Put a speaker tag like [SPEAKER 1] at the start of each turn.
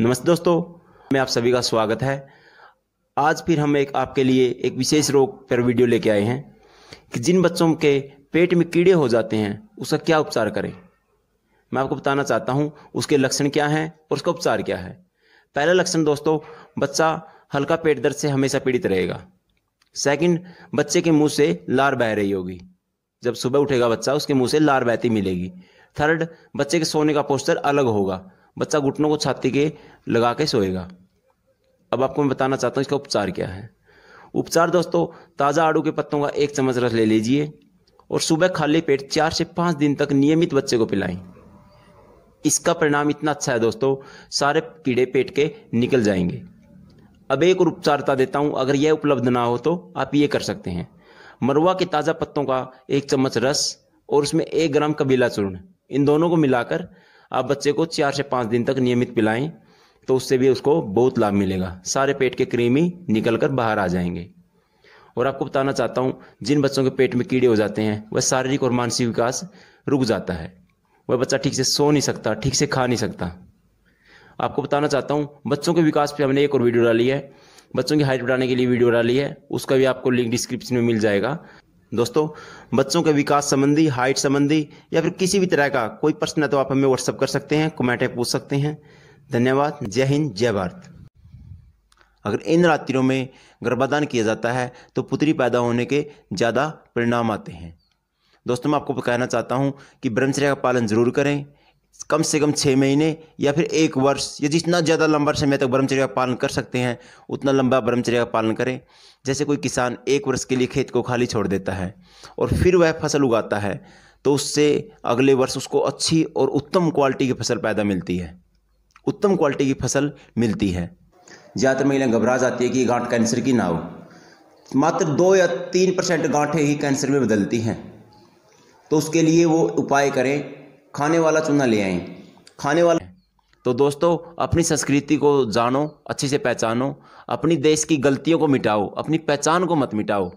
[SPEAKER 1] नमस्ते दोस्तों मैं आप सभी का स्वागत है आज फिर हम एक आपके लिए एक विशेष रोग पर वीडियो लेके आए हैं कि जिन बच्चों के पेट में कीड़े हो जाते हैं उसका क्या उपचार करें मैं आपको बताना चाहता हूं उसके लक्षण क्या हैं और उसका उपचार क्या है पहला लक्षण दोस्तों बच्चा हल्का पेट दर्द से हमेशा पीड़ित रहेगा सेकंड बच्चे के मुंह से लार बह रही होगी जब सुबह उठेगा बच्चा उसके मुंह से लार बहती मिलेगी थर्ड बच्चे के सोने का पोस्टर अलग होगा बच्चा घुटनों को छाती के लगा के सोएगा अब आपको मैं बताना चाहता हूँ इसका उपचार क्या है उपचार दोस्तों ताज़ा आड़ू के पत्तों का एक चम्मच रस ले लीजिए और सुबह खाली पेट चार से पाँच दिन तक नियमित बच्चे को पिलाएं इसका परिणाम इतना अच्छा है दोस्तों सारे कीड़े पेट के निकल जाएंगे अब एक और उपचार बता देता हूँ अगर यह उपलब्ध ना हो तो आप ये कर सकते हैं मरुआ के ताज़ा पत्तों का एक चम्मच रस और उसमें एक ग्राम कबीला चूर्ण इन दोनों को मिलाकर आप बच्चे को चार से पाँच दिन तक नियमित पिलाएं तो उससे भी उसको बहुत लाभ मिलेगा सारे पेट के क्रीमी निकल कर बाहर आ जाएंगे और आपको बताना चाहता हूँ जिन बच्चों के पेट में कीड़े हो जाते हैं वह शारीरिक और मानसिक विकास रुक जाता है वह बच्चा ठीक से सो नहीं सकता ठीक से खा नहीं सकता आपको बताना चाहता हूँ बच्चों के विकास पे हमने एक और वीडियो डाली है बच्चों की हाइट बढ़ाने के लिए वीडियो डाली है उसका भी आपको लिंक डिस्क्रिप्शन में मिल जाएगा दोस्तों बच्चों के विकास संबंधी हाइट संबंधी या फिर किसी भी तरह का कोई प्रश्न है तो आप हमें व्हाट्सअप कर सकते हैं कमेंट पूछ सकते हैं धन्यवाद जय हिंद जय भारत अगर इन रात्रियों में गर्भाधान किया जाता है तो पुत्री पैदा होने के ज़्यादा परिणाम आते हैं दोस्तों मैं आपको कहना चाहता हूँ कि ब्रह्मचर्य का पालन जरूर करें कम से कम छः महीने या फिर एक वर्ष या जितना ज़्यादा लंबा समय तक ब्रह्मचर्य का पालन कर सकते हैं उतना लंबा ब्रह्मचर्य का पालन करें जैसे कोई किसान एक वर्ष के लिए खेत को खाली छोड़ देता है और फिर वह फसल उगाता है तो उससे अगले वर्ष उसको अच्छी और उत्तम क्वालिटी की फसल पैदा मिलती है उत्तम क्वालिटी की फसल मिलती है ज़्यादातर महिलाएं घबरा जाती है कि गांठ कैंसर की ना हो मात्र दो या तीन परसेंट गांठें ही कैंसर में बदलती हैं तो उसके लिए वो उपाय करें खाने वाला चूना ले आए खाने वाला तो दोस्तों अपनी संस्कृति को जानो अच्छे से पहचानो अपनी देश की गलतियों को मिटाओ अपनी पहचान को मत मिटाओ